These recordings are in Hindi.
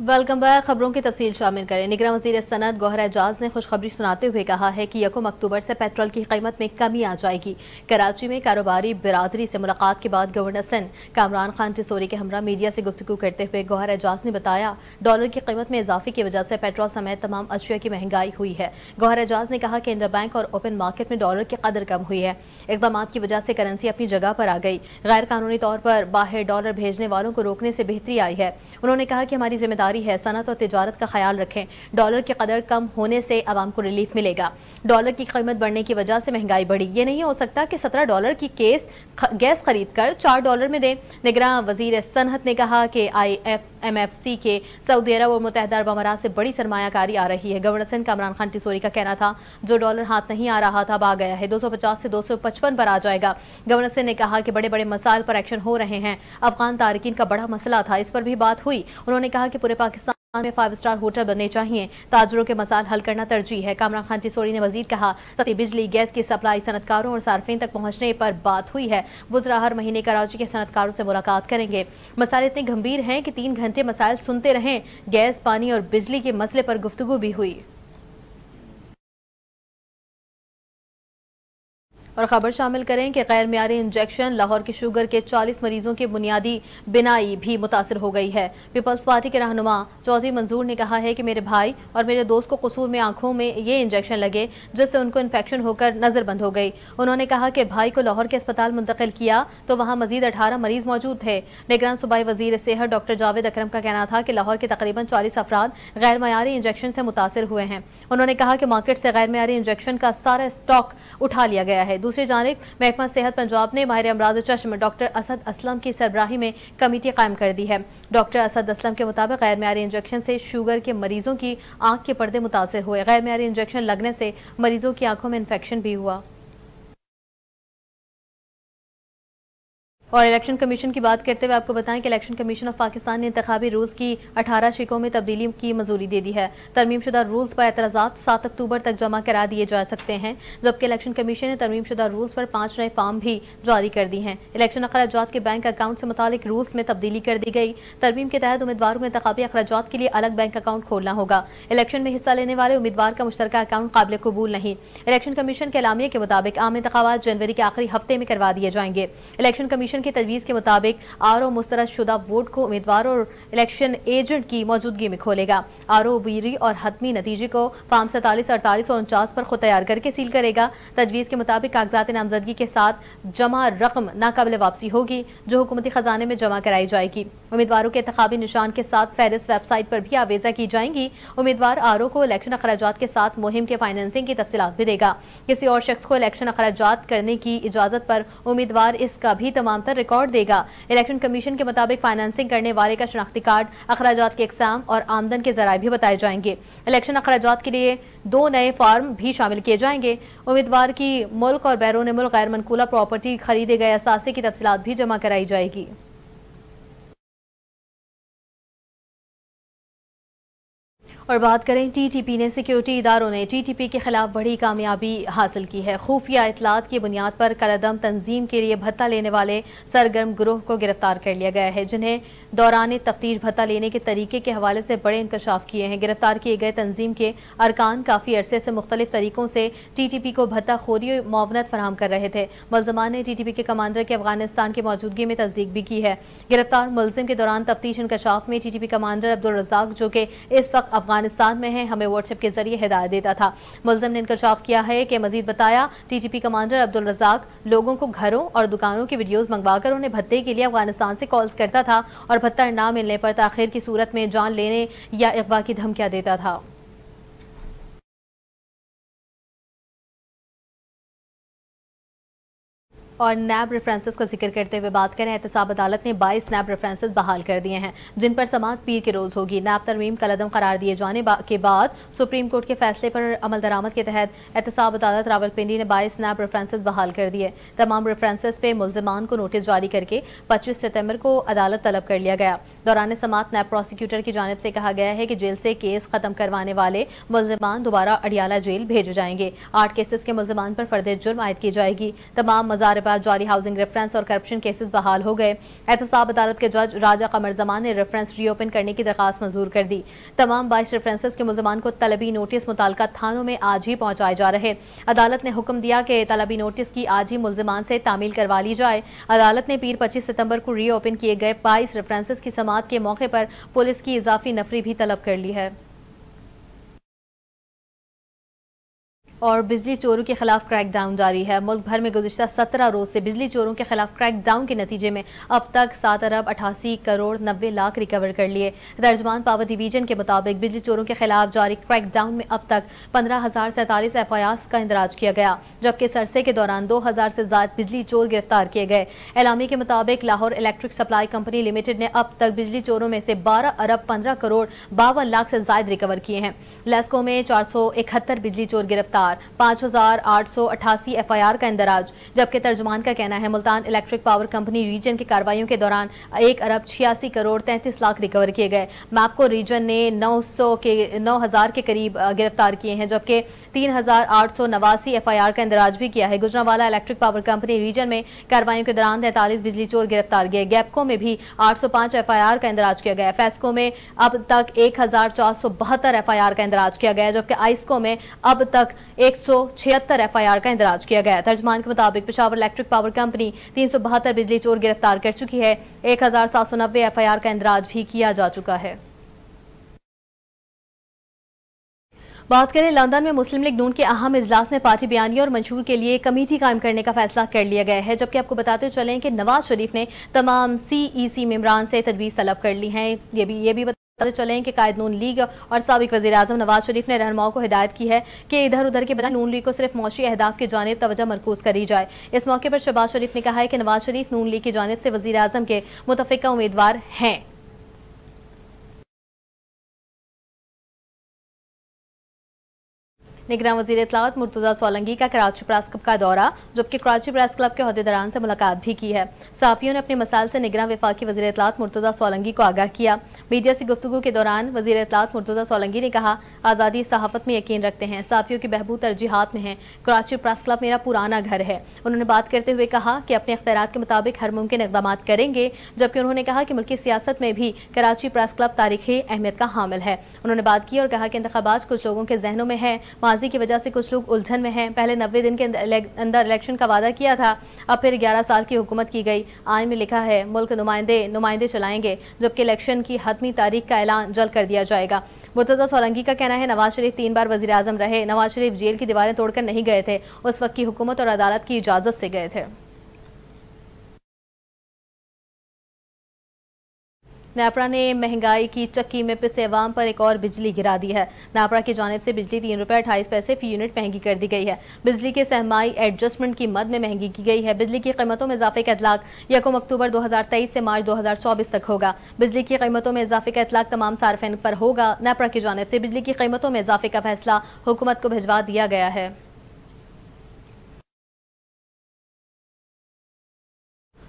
वेलकम बैक खबरों की तफसील शामिल करें निगरान वजी सनत गौहर एजाज ने खुशखबरी सुनाते हुए कहा है कि यकम अक्टूबर से पेट्रोल की कीमत में कमी आ जाएगी कराची में कारोबारी बिरादरी से मुलाकात के बाद गवर्नर सन कामरान खान टिसोरी के हमरा मीडिया से गुफ्तु करते हुए गौहर एजाज ने बताया डॉलर की कीमत में इजाफे की वजह से पेट्रोल समेत तमाम अशिया की महंगाई हुई है गौहर एजाज ने कहा कि इंडिया बैंक और ओपन मार्केट में डॉलर की कदर कम हुई है इकदाम की वजह से करेंसी अपनी जगह पर आ गई गैर कानूनी तौर पर बाहर डॉलर भेजने वालों को रोकने से बेहतरी आई है उन्होंने कहा कि हमारी जिम्मेदारी जारी है सनत और तजारत का ख्याल रखें डॉलर की कदर कम होने से आवाम को रिलीफ मिलेगा डॉलर की कीमत बढ़ने की वजह से महंगाई बढ़ी ये नहीं हो सकता कि सत्रह डॉलर की केस गैस खरीद कर चार डॉलर में दें निगरान वजीर सनहत ने कहा कि I F M F C के सऊदी अरब और मुतहदा अरब अमारात से बड़ी सरमाकारी आ रही है गवर्नर सिंह कामरान खान टिसोरी का कहना था जो डॉलर हाथ नहीं आ रहा था अब आ गया है दो सौ पचास से दो सौ पचपन पर आ जाएगा गवर्नर सिंह ने कहा कि बड़े बड़े मसाइल पर एक्शन हो रहे हैं अफगान तारकिन का बड़ा मसला था इस पर भी बात हुई उन्होंने कहा कि पूरे पाकिस्तान में फाइव स्टार होटल बनने चाहिए ताजरों के मसाल हल करना तरजीह है कामरान खान चिसोरी ने मजीद कहा सती बिजली गैस की सप्लाई सनतकारों और सार्फिन तक पहुंचने पर बात हुई है वजरा हर महीने कराची के सनतकारों से मुलाकात करेंगे मसाले इतने गंभीर हैं कि तीन घंटे मसाइल सुनते रहें गैस पानी और बिजली के मसले पर गुफ्तु भी हुई और खबर शामिल करें कि गैर मीरी इंजेक्शन लाहौर के शुगर के 40 मरीजों की बुनियादी बिनाई भी मुतासर हो गई है पीपल्स पार्टी के रहनुमा चौधरी मंजूर ने कहा है कि मेरे भाई और मेरे दोस्त को कसूर में आंखों में ये इंजेक्शन लगे जिससे उनको इन्फेक्शन होकर नज़रबंद हो गई उन्होंने कहा कि भाई को लाहौर के अस्पताल मुंतकिल किया तो वहाँ मजीद अठारह मरीज मौजूद थे निगरान सूबाई वजीर सेहत डॉक्टर जावेद अक्रम का कहना था कि लाहौर के तकरीबन चालीस अफराद गैर मीरी इंजेक्शन से मुतासर हुए हैं उन्होंने कहा कि मार्केट से गैर मीरी इंजेक्शन का सारा स्टॉक उठा लिया गया है दूसरी जानब महकमा सेहत पंजाब ने माहिर अमराज चश्म डॉक्टर असद असलम की सरबराही में कमेटी कायम कर दी है डॉक्टर असद असलम के मुताबिक गैर मैारी इंजेक्शन से शुगर के मरीजों की आँख के पर्दे मुतासर हुए गैर मैारी इंजेक्शन लगने से मरीजों की आंखों में इन्फेक्शन भी हुआ और इलेक्शन कमीशन की बात करते हुए आपको बताएं कि इलेक्शन कमीशन ऑफ पाकिस्तान ने इंतबी रूल्स की 18 शिकों में तब्दीली की मंजूरी दे दी है तरमीम शुदा रूल्स पर एतराज सात अक्टूबर तक जमा करा दिए जा सकते हैं जबकि इलेक्शन कमीशन ने तरमीम शुदा रूल्स पर पांच नए फॉर्म भी जारी कर दी हैं इलेक्शन अखराज के बैंक अकाउंट से मुतल रूल्स में तब्दीली कर दी गई तरमीम के तहत उम्मीदवारों को इंतबी अखराज के लिए अलग बैंक अकाउंट खोलना होगा इलेक्शन में हिस्सा लेने वाले उम्मीदवार का मुश्तर अकाउंट काबिल कबूल नहीं इलेक्शन कमीशन के अलामिया के मुताबिक आम इंतबात जनवरी के आखिरी हफ्ते में करवा दिए जाएंगे इलेक्शन कमीशन कमीशन की तजवीज़ के मुताबिक आर ओ मुस्तरद शुदा वोट को उम्मीदवार और इलेक्शन एजेंट की मौजूदगी में खोलेगा आर ओ बीरी और हतमी नतीजे को फार्म सैतालीस अड़तालीस और उनचास पर खुद तैयार करके सील करेगा तजवीज़ के मुताबिक कागजात नामजदगी के साथ जमा रकम नाकबिल वापसी होगी जो हुकूमती खजाने में जमा कराई जाएगी उम्मीदवारों के इंतबी निशान के साथ फहरिस्त वेबसाइट पर भी आवेजा की जाएंगी उम्मीदवार आर ओ को इलेक्शन अखराज के साथ मुहिम के फाइनेंसिंग की तफसीत भी देगा किसी और शख्स को इलेक्शन अखराज करने की इजाज़त पर उम्मीदवार इसका भी तमाम बेहतर रिकॉर्ड देगा इलेक्शन कमीशन के मुताबिक फाइनेंसिंग करने वाले का शनाख्ती कार्ड अखराज के एक्साम और आमदन के जराये भी बताए जाएंगे इलेक्शन अखराज के लिए दो नए फार्म भी शामिल किए जाएंगे उम्मीदवार की मुल्क और बैरून मुल्क गैर मनकूला प्रॉपर्टी खरीदे गए असासे की तफसीत भी जमा कराई जाएगी और बात करें टीटीपी ने सिक्योरिटी इदारों ने टीटीपी के खिलाफ बड़ी कामयाबी हासिल की है खुफिया इतलात की बुनियाद पर कलदम तंजीम के लिए भत्ता लेने वाले सरगर्म ग्रोह को गिरफ्तार कर लिया गया है जिन्हें दौरान तफ्तीश भत्ता लेने के तरीके के हवाले से बड़े इंकशाफ किए हैं गिरफ्तार किए गए तंजीम के अरकान काफ़ी अरसे से मुख्तलिफ तरीक़ों से टी टी पी को भत्ता खोरी और मावनत फराम कर रहे थे मुलजमान ने टी टी पी के कमांडर के अफगानिस्तान की मौजूदगी में तस्दीक भी की है गिरफ्तार मुलजिम के दौरान तफ्तीश इंकशाफ में T T P commander Abdul Razzaq जो कि इस वक्त अफगान अफगानिस्तान में है हमें व्हाट्सएप के जरिए हिदायत देता था मुलजम ने इंकशाफ किया है कि मजीद बताया टीजीपी कमांडर अब्दुल रजाक लोगों को घरों और दुकानों की वीडियोज़ मंगवाकर उन्हें भत्ते के लिए अफगानिस्तान से कॉल्स करता था और भत्ता ना मिलने पर ताखिर की सूरत में जान लेने या अगवा की धमकियाँ देता था और नैब रेफरेंसेस का जिक्र करते हुए बात करें एहतसाब अदालत ने 22 नैब रेफरेंसेस बहाल कर दिए हैं जिन पर समात पीर के रोज़ होगी नैब तरमीम का लदम करार दिए जाने बा, के बाद सुप्रीम कोर्ट के फैसले पर अमल दरामद के तहत एहतसाब अदालत रावलपिंडी ने बाईस नैब रेफरेंसेस बहाल कर दिए तमाम रेफरेंसेस पे मुलजमान को नोटिस जारी करके पच्चीस सितम्बर को अदालत तलब कर लिया गया दौरान समात नैब प्रोसिक्यूटर की जानब से कहा गया है कि जेल से केस खत्म करवाने वाले मुलजमान दोबारा अडियाला जेल भेजे जाएंगे आठ केसेस के मुलजमान पर फर्द जुर्म आयद की जाएगी तमाम मजार बाद जारी हाउसिंग रेफरेंस और करप्शन केसेस बहाल हो गए एहतसाब अदालत के जज राजा कमर जमान ने रेफरेंस रीओपन करने की दरखास्त मंजूर कर दी तमाम बाईस रेफरेंसेस के मुलजमान को तलबी नोटिस मुतल थानों में आज ही पहुंचाए जा रहे अदालत ने हुक्म दिया कि तलबी नोटिस की आज ही मुलजमान से तामील करवा ली जाए अदालत ने पीर पच्चीस सितम्बर को रीओपन किए गए बाईस रेफरेंसेस की समात के मौके पर पुलिस की इजाफी नफरी भी तलब कर ली है और बिजली चोरों के खिलाफ क्रैकडाउन जारी है मुल्क भर में गुजशत सत्रह रोज से बिजली चोरों के खिलाफ क्रैकडाउन के नतीजे में अब तक सात अरब अठासी करोड़ नब्बे लाख रिकवर कर लिए तर्जमान पावर डिवीजन के मुताबिक बिजली चोरों के खिलाफ जारी क्रैकडाउन में अब तक पंद्रह हजार सैंतालीस एफ आई आस का इंदराज किया गया जबकि सरसे के दौरान दो हजार से ज्यादा बिजली चोर गिरफ्तार किए गए एलामी के मुताबिक Lahore electric supply company limited ने अब तक बिजली चोरों में से बारह अरब पंद्रह करोड़ बावन लाख से ज्यादा रिकवर किए हैं लेस्को में चार सौ इकहत्तर बिजली चोर गिरफ्तार लगातार पाँच हजार आठ सौ अठासी एफ आई आर का इंदराज जबकि तर्जमान का कहना है Multan electric power company region की कार्रवाइयों के दौरान एक अरब छियासी करोड़ तैंतीस लाख रिकवर किए गए मैपको रीजन ने नौ सौ के नौ हजार के करीब गिरफ्तार किए हैं जबकि तीन हजार आठ सौ नवासी एफ आई आर का इंदराज भी किया है Gujranwala electric power company region में कार्रवाइयों के दौरान तैंतालीस बिजली चोर गिरफ्तार किए गैपको में भी आठ सौ पांच एफ आई आर का इंदराज किया गया फैसको में अब तक एक हजार चार सौ बहत्तर एफ आई आर का इंदराज किया गया जबकि आइसको में अब तक एक सौ छिहत्तर एफ का इंदराज किया गया तर्जमान के मुताबिक पिशावर इलेक्ट्रिक पावर कंपनी तीन सौ बहत्तर बिजली चोर गिरफ्तार कर चुकी है एक हजार सात सौ नब्बे एफ का इंदराज भी किया जा चुका है बात करें लंदन में मुस्लिम लीग नून के अहम इजलास में पार्टी बयानी और मंशूर के लिए कमेटी कायम करने का फैसला कर लिया गया है जबकि आपको बताते चलें कि नवाज शरीफ ने तमाम सीईसी e मेम्बरान से तजवीज़ तलब कर ली है ये भी ये भी चले कि कायद नून लीग और सबक वजी अजम नवाज शरीफ ने रहनुमाओं को हिदायत की है कि इधर उधर के बजाय नून लीग को सिर्फ मौशी अहदाफ की जानब तो मरकूज करी जाए इस मौके पर शहबाज शरीफ ने कहा है कि नवाज शरीफ नून लीग की जानब से वजी अजम के मुतफ़ा उम्मीदवार हैं निगरान वजी इतलात मुर्तजा सोलंगी का कराची प्रेस क्लब का दौरा जबकि कराची प्रेस क्लब के अहदेदारान से मुलाकात भी की है सहाफ़ियों ने अपने मसाइल से निगरान विफाक वजी इतलात मुर्तजा सोलंगी को आगाह किया मीडिया से गुफ्तु के दौरान वजी इतलात मुर्तजा सोलंगी ने कहा आज़ादी सहाफ़त में यकीन रखते हैं सहाफ़ियों की बहबू तरजीहत में है कराची प्रेस क्लब मेरा पुराना घर है उन्होंने बात करते हुए कहा कि अपने अख्तियार के मुताबिक हर मुमकिन इकदाम करेंगे जबकि उन्होंने कहा कि मुल्की सियासत में भी कराची प्रेस क्लब तारीखी अहमियत का हामिल है उन्होंने बात की और कहा कि इंतबाज कुछ लोगों के जहनों में है माजी की वजह से कुछ लोग उलझन में हैं पहले नब्बे दिन के अंदर इलेक्शन का वादा किया था अब फिर ग्यारह साल की हुकूमत की गई आयन में लिखा है मुल्क नुमाइंदे नुमाइंदे चलाएंगे जबकि इलेक्शन की हतमी तारीख का ऐलान जल्द कर दिया जाएगा मुर्तजा सोलंगी का कहना है नवाज शरीफ तीन बार वजी रहे नवाज शरीफ जेल की दीवारें तोड़कर नहीं गए थे उस वक्त की हुकूमत और अदालत की इजाज़त से गए थे नेपरा ने महंगाई की चक्की में पिसे अवाम पर एक और बिजली गिरा दी है नापड़ा की जानब से बिजली तीन रुपये अट्ठाईस पैसे फी यूनिट महंगी कर दी गई है बिजली के सहमाई एडजस्टमेंट की मद में महंगी की गई है बिजली की कीमतों में इजाफे का इतलाक यकम अक्टूबर दो हज़ार तेईस से मार्च दो हज़ार चौबीस तक होगा बिजली की कीमतों में इजाफे का इतलाक तमाम सार्फिन पर होगा नेपरा की जानब से बिजली की कीमतों में इजाफे का फैसला हुकूमत को भिजवा दिया गया है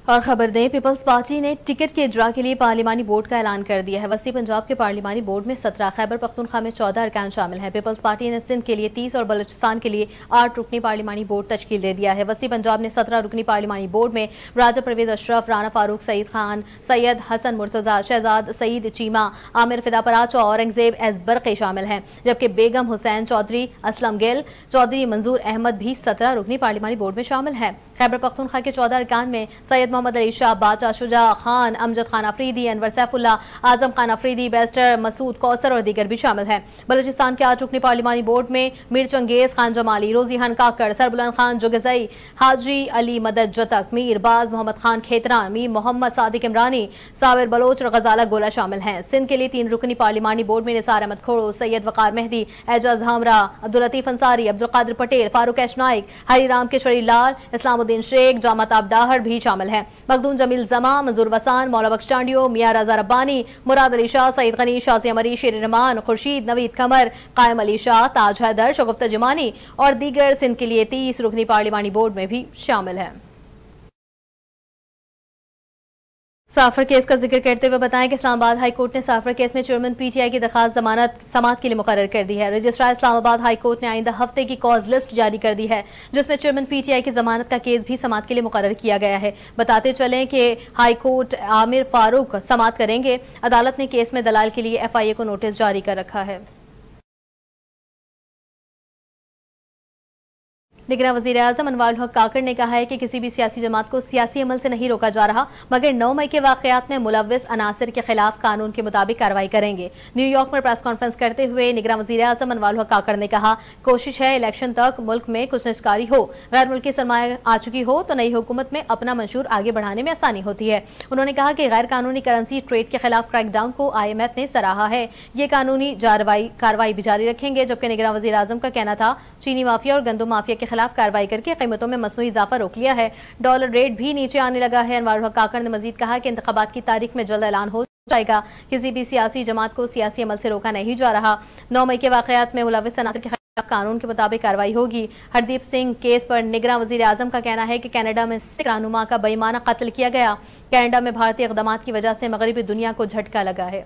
और खबर दें पीपल्स पार्टी ने टिकट के इजरा के लिए पार्लिमानी बोर्ड का ऐलान कर दिया है वसी पंजाब के पार्लिमानी बोर्ड में सत्रह खैबर पख्तूनखा में चौदह अरकान शामिल हैं पीपल्स पार्टी ने सिंध के लिए तीस और बलोचिस्तान के लिए आठ रुकनी पार्लिमानी बोर्ड तश्कील दे दिया है वसी पंजाब ने सत्रह रुकनी पार्लिमानी बोर्ड में राजा परवेज अशरफ राना फारूक सईद खान सैयद हसन मुर्तजा शहजाद सईद चीमा आमिर फिदा पराच औरंगजेब एस बरके शामिल हैं जबकि बेगम हुसैन चौधरी असलम गिल चौधरी मंजूर अहमद भी सत्रह रुकनी पार्लिमानी बोर्ड में शामिल हैं खैबर पख्तूनखा के चौदह अरकान में सैयद मोहम्मद अली शाह बादशाह शुजा खान अमजद खान अफरीदी अनवर सैफुल्ला आजम खान अफरीदी बैस्टर मसूद कौसर और दीगर भी शामिल हैं बलोचिस्तान के आज रुकनी पार्लिमानी बोर्ड में मीर चंगेज खान जमाली रोजीहान काकड़ सरबुलंद खान जुगजई हाजी अली मदद जतक मीर बाज मोहम्मद खान खेतरान मीर मोहम्मद सादिक इमरानी साविर बलोच और गजाला गोला शामिल हैं सिंध के लिए तीन रुकनी पार्लिमानी बोर्ड में निसार अहमद खोड़ो सैयद वकार मेहदी एजाज हमरा अब्दुल लतीफ अंसारी अब्दुल कादिर पटेल फारूक एश नाइक हरी राम किशोरी लाल इस्लाम मोहद्दीन शेख जामत आबडाहर भी शामिल हैं मखदूम जमील जमा मजूर वसान मौला बख्श चांडियो मियाँ रजा रब्बानी मुराद अली शाह सईद गनी शाजी अमरी शेर रहमान खुर्शीद नवीद कमर कायम अली शाह ताज हैदर शगुफ्ता जमानी और दीगर सिंध के लिए तीस रुकनी पार्लिमानी बोर्ड में भी शामिल हैं साफर केस का जिक्र करते हुए बताएं कि इस्लामाबाद हाई कोर्ट ने साफर केस में चेयरमैन पीटीआई की दरखास्त जमानत समात के लिए मुकर कर दी है रजिस्ट्रार इस्लामाबाद हाई कोर्ट ने आइंदा हफ्ते की कॉज लिस्ट जारी कर दी है जिसमें चेयरमैन पीटीआई की जमानत का केस भी समात के लिए मुकर किया गया है बताते चलें कि हाईकोर्ट आमिर फारूक समात करेंगे अदालत ने केस में दलाल के लिए एफ को नोटिस जारी कर रखा है निगरान वजी अजम अनवाल हक काकड़ ने कहा है कि किसी भी सियासी जमात को सियासी अमल से नहीं रोका जा रहा मगर नौ मई के वाकत में मुलविस अनासर के खिलाफ कानून के मुताबिक कार्रवाई करेंगे न्यूयॉर्क में प्रेस कॉन्फ्रेंस करते हुए निगरान वजी अजम अनवाल हक काकड़ ने कहा कोशिश है इलेक्शन तक मुल्क में कुछ निष्कारी हो गैर मुल्की सरमाया आ चुकी हो तो नई हुकूमत में अपना मंशूर आगे बढ़ाने में आसानी होती है उन्होंने कहा कि गैर कानूनी करेंसी ट्रेड के खिलाफ क्रैकडाउन को आई एम एफ ने सराहा है ये कानूनी कार्रवाई भी जारी रखेंगे जबकि निगरान वजी अजम का कहना था चीनी माफिया और गंदो माफिया के खिलाफ कार्रवाई करके कीमतों में मसनू इजाफा रोक लिया है डॉलर रेट भी नीचे आने लगा है अनवर काकड़ ने मजीद कहा कि इंतबात की तारीख में जल्द ऐलान हो जाएगा किसी भी सियासी जमात को सियासी अमल से रोका नहीं जा रहा नौ मई के वाकत में मुलविस कानून के मुताबिक कार्रवाई होगी हरदीप सिंह केस पर निगरान वजीर आजम का कहना है कि कनाडा में सिख रहनुमा का बेईमाना कत्ल किया गया कनाडा में भारतीय इकदाम की वजह से मगरबी दुनिया को झटका लगा है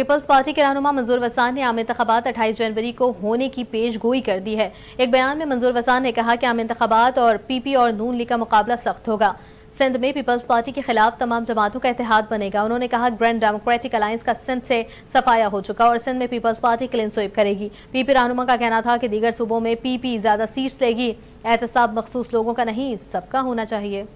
पीपल्स पार्टी के रहनुमा मंजूर वसान ने आम इंतबात अट्ठाईस जनवरी को होने की पेश गोई कर दी है एक बयान में मंजूर वसान ने कहा कि आम इंतबात और पीपी और नून लीग का मुकाबला सख्त होगा सिंध में पीपल्स पार्टी के खिलाफ तमाम जमातों का इतिहाद बनेगा उन्होंने कहा ग्रैंड डेमोक्रेटिक अलायंस का सिंध से सफाया हो चुका और सिंध में पीपल्स पार्टी क्लीन स्वीप करेगी पीपी रहनुमा का कहना था कि दीगर सूबों में पीपी ज्यादा सीट्स लेगी एहतसाब मखसूस लोगों का नहीं सबका होना चाहिए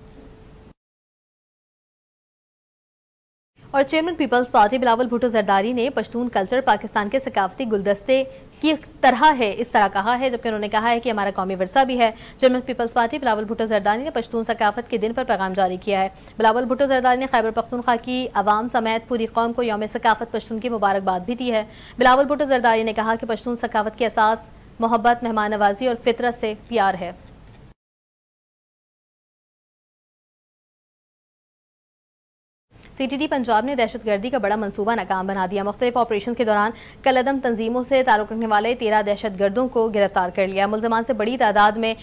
और चेयरमैन पीपल्स पार्टी बिलावल भुटो जरदारी ने पश्तून कल्चर पाकिस्तान के सकाफती गुलदस्ते की तरह है इस तरह कहा है जबकि उन्होंने कहा है कि हमारा कौमी वरसा भी है चेयरमैन पीपल्स पार्टी बिलावल भुटो जरदारी ने पश्तून सकाफत के दिन पर पैगाम जारी किया है बिलावल भुटो जरदारी ने खैबर पख्तूनख्वा की आवाम समेत पूरी कौम को योम सकाफत पश्तून की मुबारकबाद भी दी है बिलावल भुटो जरदारी ने कहा कि पश्तून सकाफत के असास मोहब्बत मेहमान नवाजी और फितरत से प्यार है सीटीडी पंजाब ने दहशतगर्दी का बड़ा मनसूबा नाकाम बना दिया मुख्तलिफ ऑपरेशन के दौरान कलदम तंजीमों से ताल्लुक रखने वाले तेरह दहशतगर्दों को गिरफ्तार कर लिया मुलजमान से बड़ी तादाद में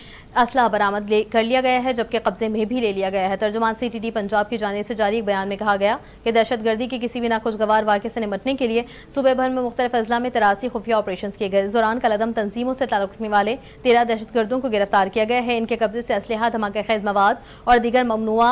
असला बरामद कर लिया गया है जबकि कब्जे में भी ले लिया गया है तर्जुमान डी पंजाब की जानब से जारी एक बयान में कहा गया कि दहशतगर्दी के किसी भी नाखुशगवार वाक़े से निपटने के लिए सूबे भर में मुख्तलिफ अजला में तरासी खुफिया ऑपरेशन किए गए इस दौरान कलदम तंजीमों से ताल्लुक रखने वाले तेरह दहशतगर्दों को गिरफ्तार किया गया है इनके कब्जे से असलहा धमाके खैज़ मवाद और दीगर ममनुआ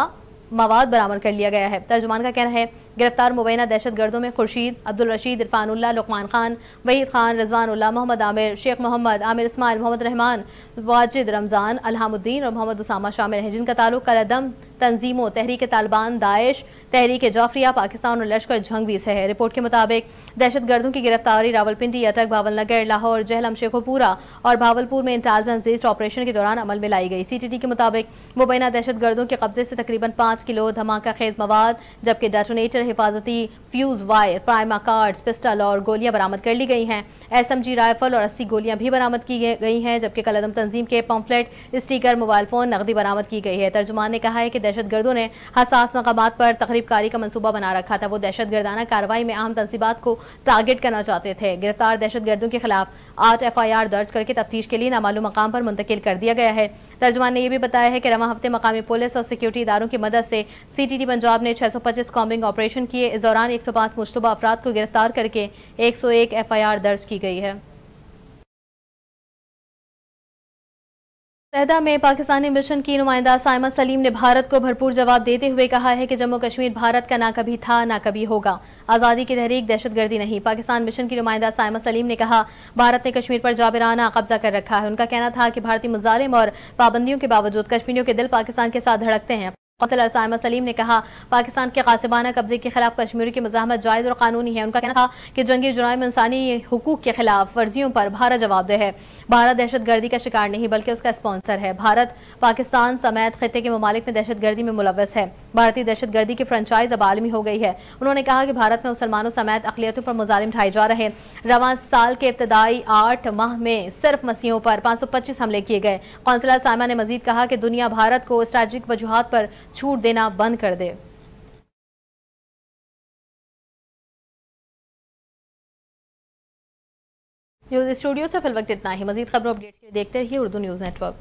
मवाद बरामद कर लिया गया है तर्जुमान का कहना है गिरफ्तार मुबैना दहशत गर्दों में खुर्शीद अब्दुल रशीद इरफानुल्ला लुकमान खान वहीद खान रजवानुल्ला मोहम्मद आमिर शेख मोहम्मद आमिर इस्माइल मोहम्मद रहमान वाजिद रमज़ान अलहमुद्दीन और मोहम्मद उसामा शामिल हैं जिनका ताल्लुक कलदम तंजीमों तहरीक तालिबान दाइश तहरीक जाफरिया पाकिस्तान और लश्कर झंगवी से है रिपोर्ट के मुताबिक दहशत गर्दों की गिरफ्तारी रावलपिंडी अटक भावलनगर लाहौर जहलम शेखोपुरा और भावलपुर में इंटेलिजेंस बेस्ड ऑपरेशन के दौरान अमल में लाई गई टी के मुताबिक मुबैना दहशत गर्दों के कब्जे से तकरीबन पाँच किलो धमाका खेज मवाद जबकि डेटोनेटर हिफाजती fuse wire prima cords pistol और गोलियां बरामद कर ली गई हैं एसएमजी राइफल और 80 गोलियां भी बरामद की गई हैं जबकि कलदम तंजीम के पम्फलेट स्टीकर मोबाइल फ़ोन नकदी बरामद की गई है तर्जुमान ने कहा है कि दहशतगर्दों ने हसास मकाम पर तकरीबकारी का मनसूबा बना रखा था वो दहशत गर्दाना कार्रवाई में अहम तनसीबा को टारगेट करना चाहते थे गिरफ्तार दहशत गर्दों के खिलाफ आठ एफ आई आर दर्ज करके तफ्तीश के लिए नामालूम मकाम पर मुंतकिल कर दिया गया है तर्जुमान ने यह भी बताया है कि रवा हफ्ते मकामी पुलिस और सिक्योरिटी इदारों की मदद से सी टी टी पंजाब ने छह सौ पच्चीस कॉम्बिंग ऑपरेशन ऑपरेशन किए इस दौरान एक सौ पाँच मुशतबा अफराद को गिरफ्तार करके एक सौ एक एफ आई आर दर्ज की गई है सहदा में पाकिस्तानी मिशन की नुमाइंदा साइमा सलीम ने भारत को भरपूर जवाब देते हुए कहा है कि जम्मू कश्मीर भारत का ना कभी था ना कभी होगा आज़ादी की तहरीक दहशतगर्दी नहीं पाकिस्तान मिशन की नुमाइंदा साइमा सलीम ने कहा भारत ने कश्मीर पर जाबिराना कब्जा कर रखा है उनका कहना था कि भारतीय मुजालिम और पाबंदियों के बावजूद कश्मीरियों के दिल पाकिस्तान के साथ धड़कते हैं कौंसलर सलीम ने कहा पाकिस्तान के कासिबाना कब्जे के खिलाफ कश्मीर की मजामत जायज़ और कानूनी है उनका कहना था कि जंगी जुराम इंसानी हकूक के खिलाफ वर्जियों पर भारत जवाबदेह है भारत दहशत गर्दी का शिकार नहीं बल्कि उसका स्पॉन्सर है भारत पाकिस्तान समेत खत्े के ममालिक में दहशत गर्दी में मुलवस है भारतीय दहशत गर्दी की फ्रेंचाइज अब आलमी हो गई है उन्होंने कहा कि भारत में मुसलमानों समेत अकलीतों पर मुजालिम ढाए जा रहे हैं साल के इब्तदाई आठ माह में सिर्फ मसीहों पर पाँच सौ पच्चीस हमले किए गए कौंसलर सामा ने मजीद कहा कि दुनिया भारत को स्ट्रैटिक वजूहत पर छूट देना बंद कर दे न्यूज स्टूडियो से फिल वक्त इतना ही मजीद खबरों अपडेट्स के लिए देखते रहिए उर्दू न्यूज़ नेटवर्क